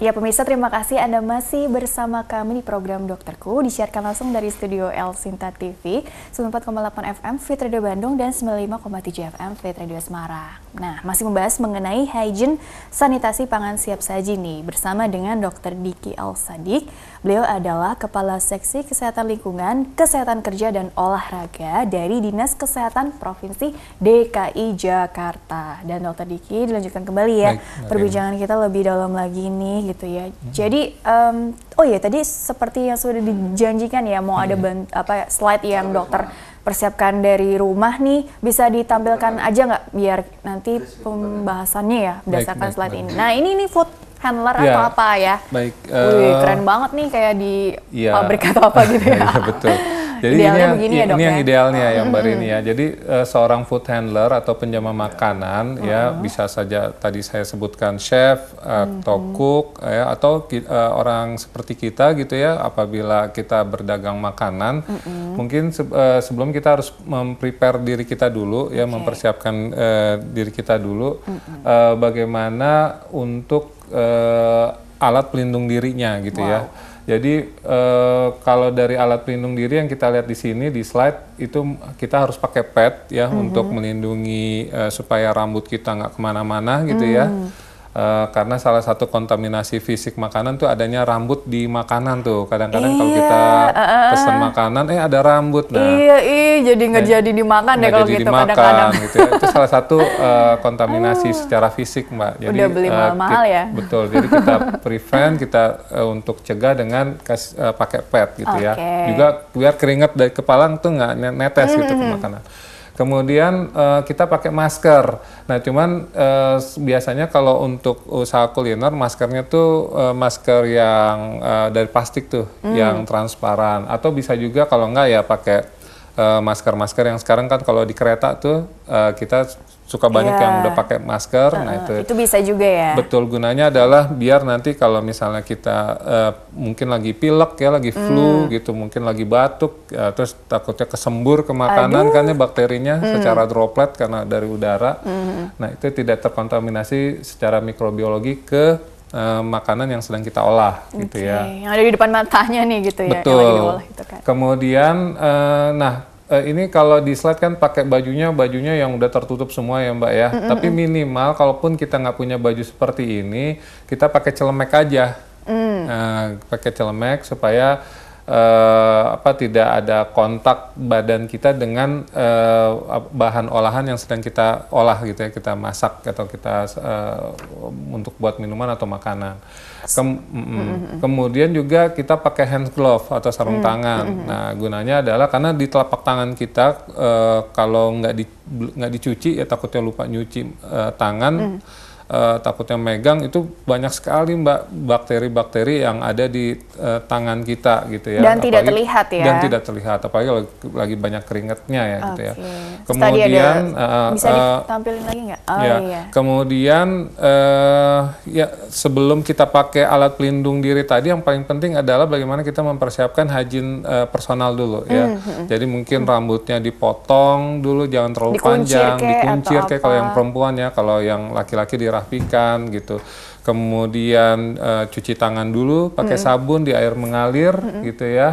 Ya pemirsa terima kasih Anda masih bersama kami di program Dokterku disiarkan langsung dari studio El Sinta TV 94,8 FM Fit Radio Bandung dan 95,7 FM Fit Radio Semarang. Nah, masih membahas mengenai hygiene sanitasi pangan siap saji nih bersama dengan Dr. Diki Al Sadik. Beliau adalah Kepala Seksi Kesehatan Lingkungan, Kesehatan Kerja dan Olahraga dari Dinas Kesehatan Provinsi DKI Jakarta. Dan Dr. Diki dilanjutkan kembali ya Baik, perbincangan kita lebih dalam lagi nih gitu ya. Hmm. Jadi um, oh ya tadi seperti yang sudah dijanjikan ya mau hmm. ada apa slide yang dokter nah persiapkan dari rumah nih bisa ditampilkan aja nggak biar nanti pembahasannya ya berdasarkan slide ini. Nah ini nih food handler ya, atau apa ya? Baik. Uh, Wih, eh, keren banget nih kayak di ya, pabrik atau apa gitu ya. ya betul. Jadi idealnya ini, begini ya, dok, ini ya? yang idealnya oh. yang mbak hmm. Rini ya. Jadi uh, seorang food handler atau penjama makanan oh. ya hmm. bisa saja tadi saya sebutkan chef eh, hmm. atau uh, cook ya atau uh, orang seperti kita gitu ya apabila kita berdagang makanan mm -hmm. mungkin se uh, sebelum kita harus memprepare diri kita dulu ya mempersiapkan uh, diri kita dulu mm -hmm. uh, bagaimana untuk uh, alat pelindung dirinya gitu ya. wow. ya jadi e, kalau dari alat pelindung diri yang kita lihat di sini di slide itu kita harus pakai pad ya mm -hmm. untuk melindungi e, supaya rambut kita nggak kemana-mana gitu mm. ya mhm. Eh, karena salah satu kontaminasi fisik makanan tuh adanya rambut di makanan tuh kadang-kadang kalau kita iya, pesan makanan eh ada rambut nah iya iya jadi nggak jadi dimakan deh ya kalau jadi gitu kadang-kadang gitu ya. itu salah satu uh, kontaminasi ah. secara fisik mbak jadi udah beli eh, mahal, -mahal ya betul jadi kita prevent kita uh, untuk cegah dengan kas, pakai pet gitu okay. ya juga biar keringat dari kepala tuh nggak netes mm -hmm. gitu ke hmm. makanan Kemudian uh, kita pakai masker. Nah, cuman uh, biasanya kalau untuk usaha kuliner maskernya tuh uh, masker yang uh, dari plastik tuh, hmm. yang transparan atau bisa juga kalau enggak ya pakai masker-masker uh, yang sekarang kan kalau di kereta tuh uh, kita suka banyak yeah. yang udah pakai masker. Uh, nah itu itu bisa juga ya. Betul gunanya adalah biar nanti kalau misalnya kita uh, mungkin lagi pilek ya, lagi flu mm. gitu, mungkin lagi batuk, ya, terus takutnya kesembur ke makanan kan ya bakterinya mm. secara droplet karena dari udara. Mm. Nah itu tidak terkontaminasi secara mikrobiologi ke uh, makanan yang sedang kita olah okay. gitu ya. Yang ada di depan matanya nih gitu ya. Betul. gitu kan. Kemudian uh, nah uh, ini kalau di slide kan pakai bajunya bajunya yang udah tertutup semua ya mbak ya. Mm -mm. Tapi minimal kalaupun kita nggak punya baju seperti ini, kita pakai celemek aja. Mm. Nah, pakai celemek supaya uh, apa tidak ada kontak badan kita dengan uh, bahan olahan yang sedang kita olah gitu ya, kita masak atau kita uh, untuk buat minuman atau makanan. Kem, mm, mm -mm. Kemudian juga kita pakai hand glove atau sarung mm -mm. tangan. mm -mm. Nah gunanya adalah karena di telapak tangan kita uh, kalau nggak di dicuci ya takutnya lupa nyuci uh, tangan. mm -mm uh, eh, takutnya megang itu banyak sekali mbak bakteri-bakteri yang ada di uh, tangan kita gitu ya dan apalagi, tidak terlihat ya dan tidak terlihat apalagi lagi, lagi banyak keringatnya ya okay. gitu ya kemudian ada, ya? uh, eh, bisa ditampilin uh, lagi nggak oh, ya iya. kemudian uh, ya sebelum kita pakai alat pelindung diri tadi yang paling penting adalah bagaimana kita mempersiapkan hajin uh, personal dulu ya mm -hmm. jadi mungkin mm -hmm. rambutnya dipotong dulu jangan terlalu dikuncir panjang ke, dikuncir kayak kalau yang perempuan ya kalau yang laki-laki dira rapikan gitu. Kemudian uh, cuci tangan dulu pakai mm. sabun di air mengalir mm -hmm. gitu ya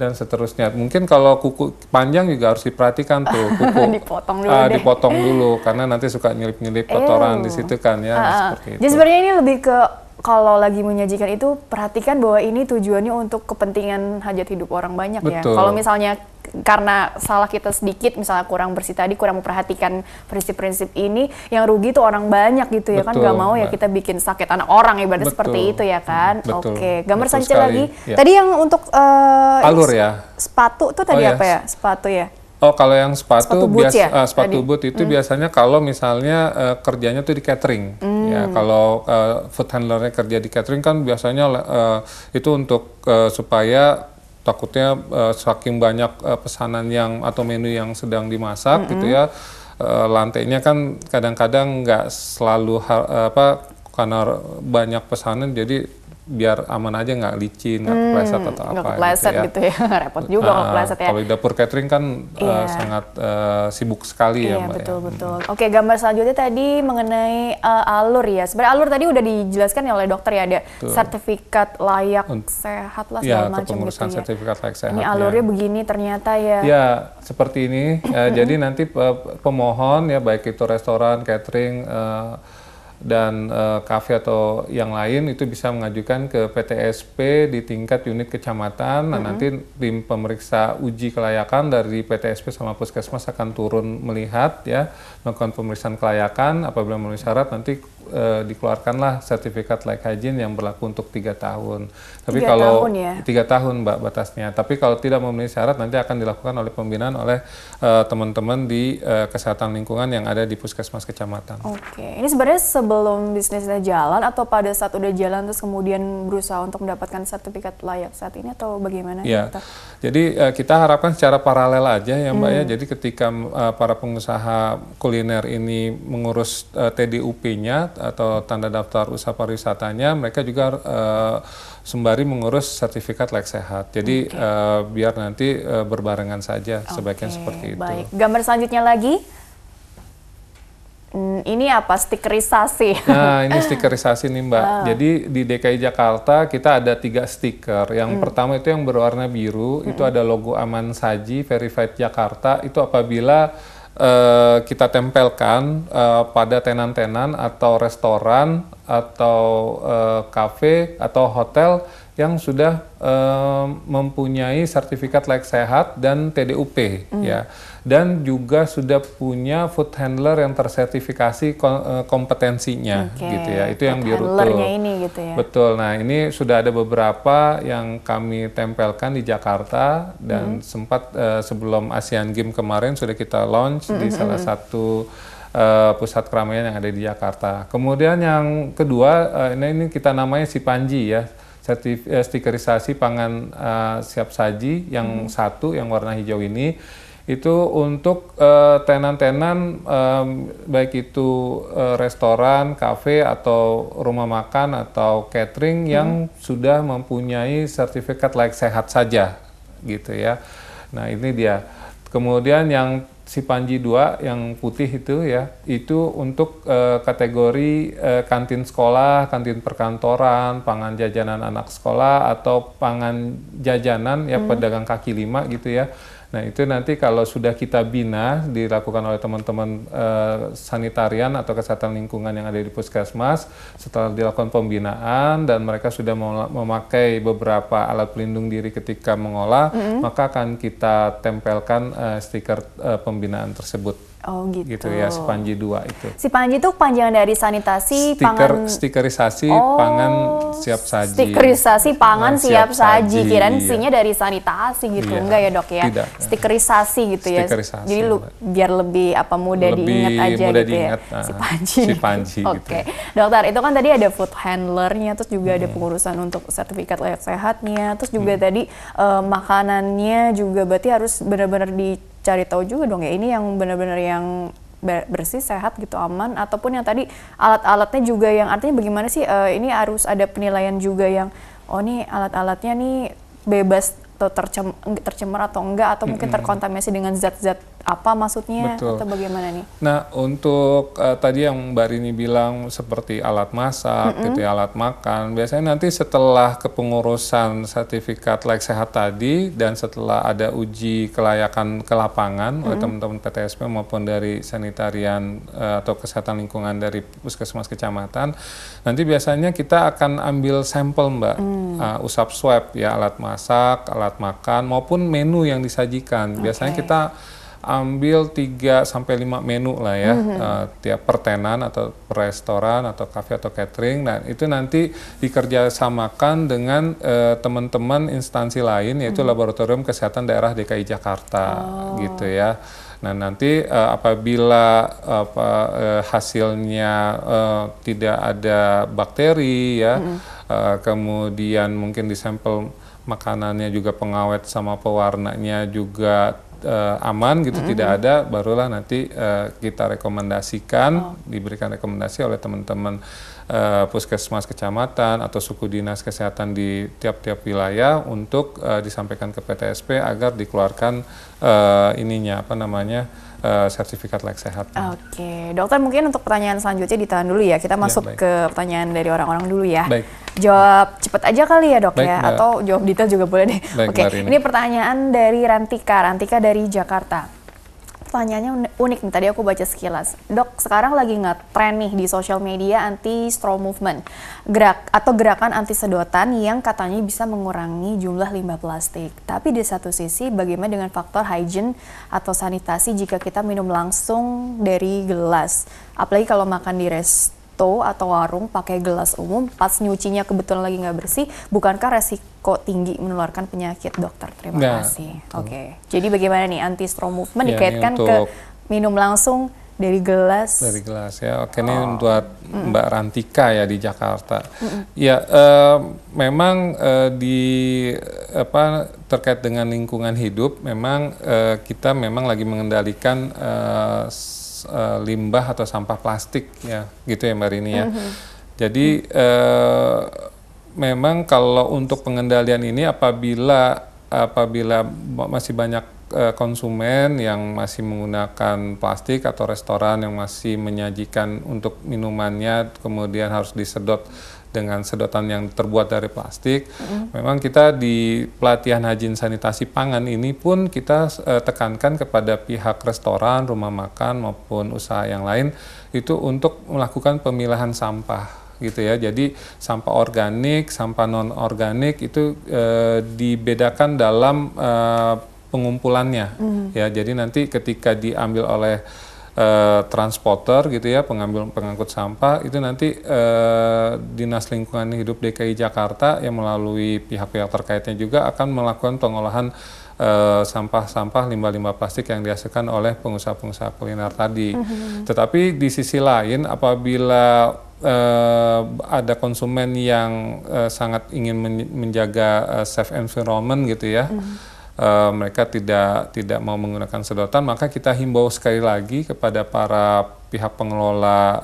dan seterusnya. Mungkin kalau kuku panjang juga harus diperhatikan tuh kuku dipotong dulu, uh, deh. dipotong dulu karena nanti suka nyelip-nyelip kotoran di situ kan ya uh, uh. seperti ya, itu. Jadi sebenarnya ini lebih ke kalau lagi menyajikan itu perhatikan bahwa ini tujuannya untuk kepentingan hajat hidup orang banyak ya. Betul. ya. Kalau misalnya karena salah kita sedikit misalnya kurang bersih tadi kurang memperhatikan prinsip-prinsip ini yang rugi tuh orang banyak gitu ya kan Gak mau ya kita bikin sakit anak orang ibaratnya Betul. seperti itu ya kan. Betul. Oke, gambar saja lagi. Ya. Tadi yang untuk uh, alur ya. Sepatu tuh tadi oh, apa ya? ya? Sepatu ya. Oh, kalau yang sepatu, sepatu boot bias, ya? uh, sepatu tadi. boot itu hmm. biasanya kalau misalnya uh, kerjanya tuh di catering. Hmm Ya hmm. kalau uh, food handlernya kerja di catering kan biasanya uh, itu untuk uh, supaya takutnya uh, saking banyak uh, pesanan yang atau menu yang sedang dimasak mm -hmm. gitu ya uh, lantainya kan kadang-kadang nggak selalu apa karena banyak pesanan jadi biar aman aja nggak licin, nggak hmm, kepleset atau apa. gak kepleset gitu ya, gitu ya. repot juga nah, kepleset ya. Kalau di dapur catering kan yeah. uh, iya. sangat uh, sibuk sekali yeah, ya iya, Mbak. betul, ya. betul. Hmm. Oke, gambar selanjutnya tadi mengenai uh, alur ya. Sebenarnya alur tadi udah dijelaskan ya oleh dokter ya, ada Tuh. sertifikat layak Unt sehat lah iya, segala ya, macam gitu ya. sertifikat layak sehat. Ini ya. alurnya ya. begini ternyata ya. Ya, seperti ini. ya, jadi nanti pemohon ya baik itu restoran, catering, uh, dan uh, kafe atau yang lain itu bisa mengajukan ke PTSP di tingkat unit kecamatan. Nah, mm -hmm. nanti tim pemeriksa uji kelayakan dari PTSP sama Puskesmas akan turun melihat ya, melakukan pemeriksaan kelayakan apabila memenuhi syarat nanti uh, dikeluarkanlah sertifikat like hygiene yang berlaku untuk tiga tahun. Tapi tiga kalau tahun ya? tiga tahun mbak batasnya. Tapi kalau tidak memenuhi syarat nanti akan dilakukan oleh pembinaan oleh eh, teman-teman di uh, kesehatan lingkungan yang ada di puskesmas kecamatan. Oke, ini sebenarnya sebelum bisnisnya jalan atau pada saat udah jalan terus kemudian berusaha untuk mendapatkan sertifikat layak saat ini atau bagaimana? Iya. jadi uh, kita harapkan secara paralel aja ya mbak ya. hmm. ya. Jadi ketika uh, para pengusaha kuliner ini mengurus uh, TDUP-nya atau tanda daftar usaha pariwisatanya, mereka juga uh, sembari mengurus sertifikat layak sehat. Jadi okay. uh, eh, biar nanti uh, berbarengan saja okay. sebaiknya seperti itu. Baik. Gambar selanjutnya lagi. Hmm, ini apa stikerisasi? Nah, ini stikerisasi nih Mbak. Oh. Jadi di DKI Jakarta kita ada tiga stiker. Yang hmm. pertama itu yang berwarna biru, hmm. itu ada logo Aman Saji Verified Jakarta. Itu apabila Eh, kita tempelkan uh, pada tenan-tenan atau restoran atau eh, kafe uh, atau hotel yang sudah uh, mempunyai sertifikat layak sehat dan TDUP mm. ya dan juga sudah punya food handler yang tersertifikasi eh, kompetensinya okay. gitu ya itu yang yang birutul ini gitu ya. betul nah ini sudah ada beberapa yang kami tempelkan di Jakarta dan mm. sempat uh, sebelum Asian Games kemarin sudah kita launch mm -hmm. di hmm, salah hmm. satu uh, pusat keramaian yang ada di Jakarta. Kemudian yang kedua uh, ini, ini kita namanya si Panji ya sertif, eh, stikerisasi pangan eh, siap saji yang hmm. satu yang warna hijau ini itu untuk eh, tenan-tenan uh, um, baik itu uh, restoran, kafe atau rumah makan atau catering hmm. yang sudah mempunyai sertifikat layak like sehat saja gitu ya. Nah, ini dia. Kemudian yang si Panji 2 yang putih itu ya, itu untuk e, kategori e, kantin sekolah, kantin perkantoran, pangan jajanan anak sekolah atau pangan jajanan ya hmm. pedagang kaki lima gitu ya Nah itu nanti kalau sudah kita bina dilakukan oleh teman-teman eh, sanitarian atau kesehatan lingkungan yang ada di puskesmas setelah dilakukan pembinaan dan mereka sudah memakai beberapa alat pelindung diri ketika mengolah mm -hmm. maka akan kita tempelkan eh, stiker eh, pembinaan tersebut. Oh gitu. Gitu ya, si Panji 2 itu. Si Panji itu panjang dari sanitasi, Stiker, pangan... Stikerisasi, oh, pangan siap saji. Stikerisasi, pangan siap, siap saji. saji. Iya. Kirain iya. sinya dari sanitasi gitu, iya. enggak ya dok ya? Tidak. Stikerisasi gitu Stikerisasi, ya? Jadi lu, biar lebih apa mudah lebih diingat aja mudah gitu ya, diingat, ya? Nah, si Panji. Si Panji gitu. Oke. Okay. Dokter, itu kan tadi ada food handlernya, terus juga hmm. ada pengurusan untuk sertifikat layak sehatnya, terus juga hmm. tadi uh, makanannya juga berarti harus benar-benar di cari tahu juga dong ya ini yang benar-benar yang bersih sehat gitu aman ataupun yang tadi alat-alatnya juga yang artinya bagaimana sih uh, ini harus ada penilaian juga yang oh ini alat-alatnya nih bebas atau tercem tercemar atau enggak atau mungkin terkontaminasi dengan zat-zat apa maksudnya Betul. atau bagaimana nih? Nah untuk uh, tadi yang Mbak Rini bilang seperti alat masak, mm -hmm. gitu ya, alat makan, biasanya nanti setelah kepengurusan sertifikat like sehat tadi dan setelah ada uji kelayakan ke lapangan mm -hmm. oleh teman-teman PTSP maupun dari sanitarian uh, atau kesehatan lingkungan dari puskesmas kecamatan, nanti biasanya kita akan ambil sampel Mbak, mm. uh, usap swab ya alat masak, alat makan maupun menu yang disajikan. Okay. Biasanya kita ambil 3 sampai 5 menu lah ya mm -hmm. uh, tiap pertenan atau restoran atau kafe atau catering dan nah, itu nanti dikerjasamakan dengan teman eh, teman-teman instansi lain yaitu mm -hmm. laboratorium kesehatan daerah DKI Jakarta oh. gitu ya. Nah nanti uh, apabila apa uh, hasilnya uh, tidak ada bakteri ya mm -hmm. uh, kemudian mungkin di sampel makanannya juga pengawet sama pewarnanya juga uh, aman gitu mm -hmm. tidak ada barulah nanti uh, kita rekomendasikan oh. diberikan rekomendasi oleh teman-teman uh, puskesmas kecamatan atau suku dinas kesehatan di tiap-tiap wilayah untuk uh, disampaikan ke PTSP agar dikeluarkan uh, ininya apa namanya uh, sertifikat like sehat. Oke, okay. dokter mungkin untuk pertanyaan selanjutnya ditahan dulu ya. Kita iya, masuk ya, ke pertanyaan dari orang-orang dulu ya. Baik jawab cepat aja kali ya dok Baik, ya, Mbak. atau jawab detail juga boleh deh. Baik, Oke, ini pertanyaan dari Rantika, Rantika dari Jakarta pertanyaannya unik nih tadi aku baca sekilas. Dok, sekarang lagi nggak tren nih di sosial media anti straw movement. Gerak atau gerakan anti sedotan yang katanya bisa mengurangi jumlah limbah plastik. Tapi di satu sisi bagaimana dengan faktor hygiene atau sanitasi jika kita minum langsung dari gelas? Apalagi kalau makan di rest? resto atau warung pakai gelas umum pas nyucinya kebetulan lagi nggak bersih, bukankah resiko tinggi menularkan penyakit dokter? Terima nah, kasih. Oke. Okay. Jadi bagaimana nih anti straw movement ya, dikaitkan ke minum langsung dari gelas dari gelas ya oke oh. ini buat mm. Mbak Rantika ya di Jakarta mm ya eh, memang eh, di apa terkait dengan lingkungan hidup memang eh, kita memang lagi mengendalikan eh, Eh, limbah atau sampah plastik ya gitu ya Mbak Rini ya. Mm -hmm. Jadi uh, memang kalau untuk pengendalian ini apabila apabila masih banyak uh, konsumen yang masih menggunakan plastik atau restoran yang masih menyajikan untuk minumannya kemudian harus disedot dengan sedotan yang terbuat dari plastik. Mm. Memang kita di pelatihan hajin sanitasi pangan ini pun kita uh, tekankan kepada pihak restoran, rumah makan maupun usaha yang lain itu untuk melakukan pemilahan sampah gitu ya. Jadi sampah organik, sampah non organik itu uh, dibedakan dalam uh, pengumpulannya mm. ya. Jadi nanti ketika diambil oleh Eh, transporter gitu ya, pengambil pengangkut sampah itu nanti eh, Dinas Lingkungan Hidup DKI Jakarta yang melalui pihak-pihak terkaitnya juga akan melakukan pengolahan eh, sampah-sampah limbah-limbah plastik yang dihasilkan oleh pengusaha-pengusaha kuliner tadi. Mm-hmm. Tetapi di sisi lain apabila eh, ada konsumen yang eh, sangat ingin menjaga eh, safe environment gitu ya. Mm-hmm Eh, mereka tidak tidak mau menggunakan sedotan, maka kita himbau sekali lagi kepada para pihak pengelola uh,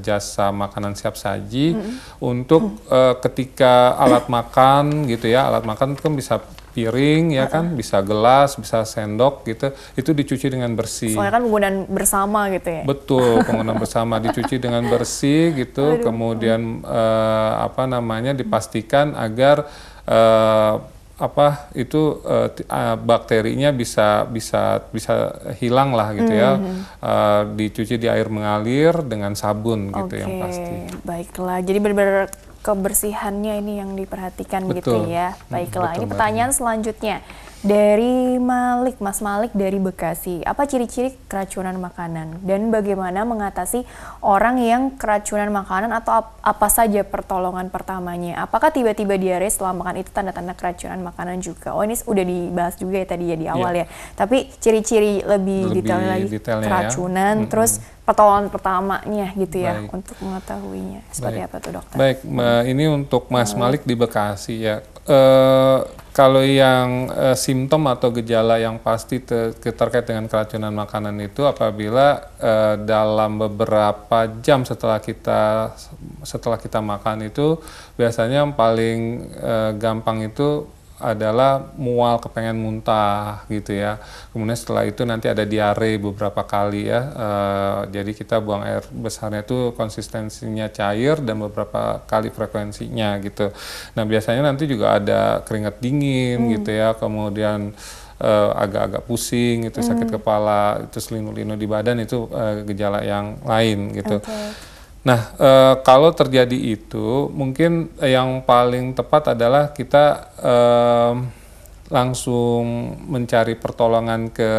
jasa makanan siap saji mm -hmm. untuk uh, ketika alat makan gitu ya, alat makan itu kan bisa piring ya kan, mm-hmm. bisa gelas, bisa sendok gitu, itu dicuci dengan bersih. Soalnya kan penggunaan bersama gitu ya. Betul, penggunaan bersama dicuci dengan bersih gitu, Aduh. kemudian uh, apa namanya dipastikan agar uh, apa itu uh, bakterinya bisa bisa bisa hilang lah gitu mm -hmm. ya uh, dicuci di air mengalir dengan sabun gitu yang pasti baiklah jadi benar-benar kebersihannya ini yang diperhatikan gitu betul. gitu ya hmm, baiklah betul, ini pertanyaan selanjutnya dari Malik, Mas Malik dari Bekasi. Apa ciri-ciri keracunan makanan dan bagaimana mengatasi orang yang keracunan makanan atau apa saja pertolongan pertamanya? Apakah tiba-tiba diare setelah makan itu tanda-tanda keracunan makanan juga? Oh, ini sudah dibahas juga ya tadi ya di iya. awal yeah. ya. Tapi ciri-ciri lebih, lebih detail lagi ya. keracunan ya. terus mm -hmm pertolongan pertamanya gitu ya untuk mengetahuinya seperti Baik. apa tuh dokter? Baik, Ma, hmm. ini untuk Mas hmm. Malik di Bekasi ya. E, kalau yang e, simptom atau gejala yang pasti te, terkait dengan keracunan makanan itu apabila e, dalam beberapa jam setelah kita setelah kita makan itu biasanya yang paling e, gampang itu adalah mual kepengen muntah gitu ya kemudian setelah itu nanti ada diare beberapa kali ya e, jadi kita buang air besarnya itu konsistensinya cair dan beberapa kali frekuensinya gitu nah biasanya nanti juga ada keringat dingin hmm. gitu ya kemudian eh, agak-agak uh, pusing itu hmm. sakit kepala itu selinu-linu di badan itu uh, gejala yang lain gitu okay. Nah, e, kalau terjadi itu, mungkin yang paling tepat adalah kita e, langsung mencari pertolongan ke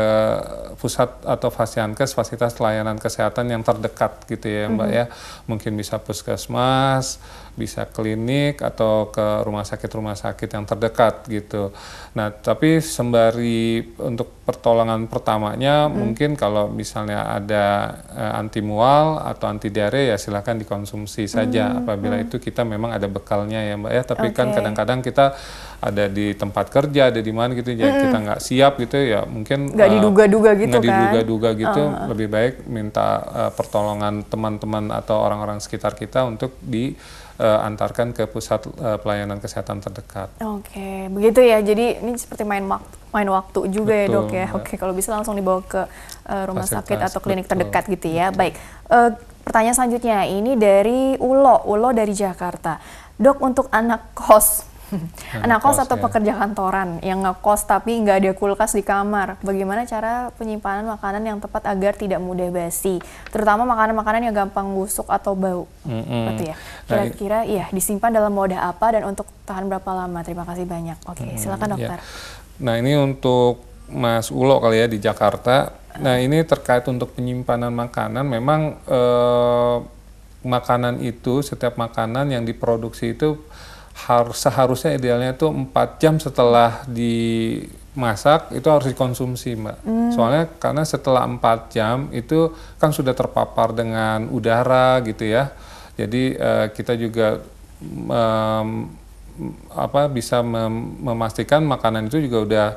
pusat atau fasiankes fasilitas layanan kesehatan yang terdekat gitu ya, Mbak mm -hmm. ya. Mungkin bisa puskesmas, bisa klinik atau ke rumah sakit-rumah sakit yang terdekat gitu. Nah, tapi sembari untuk pertolongan pertamanya hmm. mungkin kalau misalnya ada uh, eh, anti mual atau anti diare ya silahkan dikonsumsi saja hmm. apabila hmm. itu kita memang ada bekalnya ya Mbak ya. Tapi okay. kan kadang-kadang kita ada di tempat kerja, ada di mana gitu, jadi kita nggak siap gitu ya mungkin nggak eh, diduga-duga gitu nggak kan? diduga-duga gitu, uh. lebih baik minta uh, pertolongan teman-teman atau orang-orang sekitar kita untuk di uh, antarkan ke pusat uh, pelayanan kesehatan terdekat. Oke, okay. begitu ya. Jadi ini seperti main waktu, main waktu juga betul, ya dok ya. ya. Oke, kalau bisa langsung dibawa ke uh, rumah Fasilitas, sakit atau klinik betul. terdekat gitu ya. Betul. Baik. Uh, pertanyaan selanjutnya ini dari Ulo, Ulo dari Jakarta. Dok untuk anak kos anak kos atau ya. pekerja kantoran yang ngekos tapi nggak ada kulkas di kamar. Bagaimana cara penyimpanan makanan yang tepat agar tidak mudah basi, terutama makanan-makanan yang gampang busuk atau bau. Mm-hmm. Betul ya. Nah, Kira-kira nah, iya disimpan dalam wadah apa dan untuk tahan berapa lama? Terima kasih banyak. Oke, okay, mm-hmm, silakan iya. dokter. Ya. Nah, ini untuk Mas Ulo kali ya di Jakarta. Nah, ini terkait untuk penyimpanan makanan memang eh, makanan itu setiap makanan yang diproduksi itu harus seharusnya idealnya itu empat jam setelah dimasak itu harus dikonsumsi mbak. Hmm. Soalnya karena setelah empat jam itu kan sudah terpapar dengan udara gitu ya. Jadi uh, kita juga um, apa bisa mem memastikan makanan itu juga udah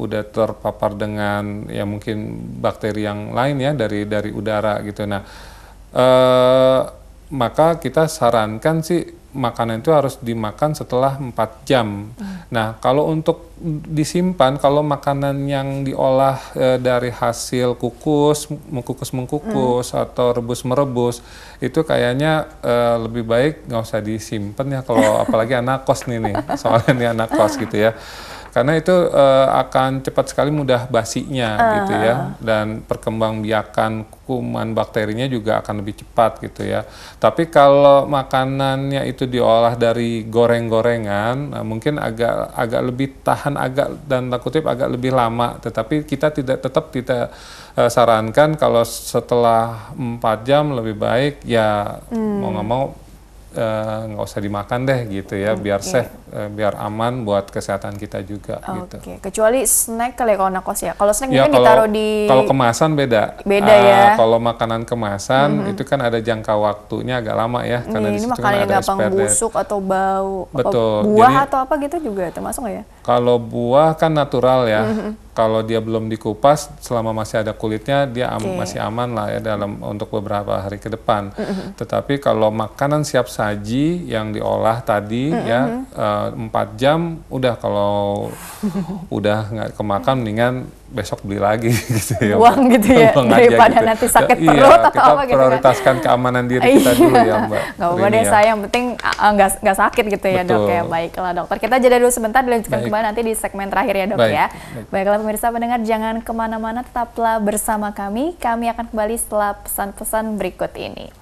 udah terpapar dengan ya mungkin bakteri yang lain ya dari dari udara gitu. Nah, eh, maka kita sarankan sih makanan itu harus dimakan setelah 4 jam. Hmm. Nah, kalau untuk disimpan, kalau makanan yang diolah e, dari hasil kukus, mengkukus mengkukus hmm. atau rebus merebus, itu kayaknya e, lebih baik nggak usah disimpan ya. Kalau apalagi anak kos nih nih, soalnya nih anak kos gitu ya karena itu uh, akan cepat sekali mudah basinya uh. gitu ya ah, ah. dan perkembangbiakan kuman bakterinya juga akan lebih cepat gitu ya. Tapi kalau makanannya itu diolah dari goreng-gorengan nah mungkin agak agak lebih tahan agak dan kutip agak lebih lama tetapi kita tidak tetap tidak eh, sarankan kalau setelah 4 jam lebih baik ya hmm. mau nggak mau Eh, nggak uh, usah dimakan deh gitu ya okay. biar safe uh, biar aman buat kesehatan kita juga okay. gitu. Oke, kecuali snack kali ya kalau nakos ya. Kalau snack ya, mungkin kalau, ditaruh di Kalau kemasan beda. Beda uh, ya. Kalau makanan kemasan mm-hmm. itu kan ada jangka waktunya agak lama ya iya, karena ini, di situ ini kan yang gampang busuk atau bau Betul. Apa, buah Jadi, atau apa gitu juga termasuk nggak ya? Kalau buah kan natural ya. Mm-hmm kalau dia belum dikupas selama masih ada kulitnya dia am masih aman lah ya dalam untuk beberapa hari ke depan. Mm -hmm. Tetapi kalau makanan siap saji yang diolah tadi mm -hmm. ya uh, jam udah kalau udah nggak kemakan mendingan besok beli lagi gitu ya. Buang gitu ya, Buang daripada gitu. nanti sakit iya, perut iya, atau apa gitu kan. prioritaskan keamanan diri iya. kita dulu ya Mbak. Gak apa deh ya. saya, yang penting eh, nggak nggak sakit gitu ya Betul. dok ya. Baiklah dokter, kita jeda dulu sebentar, dilanjutkan Baik. kembali nanti di segmen terakhir ya dok Baik. ya. Baiklah pemirsa pendengar, jangan kemana-mana, tetaplah bersama kami. Kami akan kembali setelah pesan-pesan berikut ini.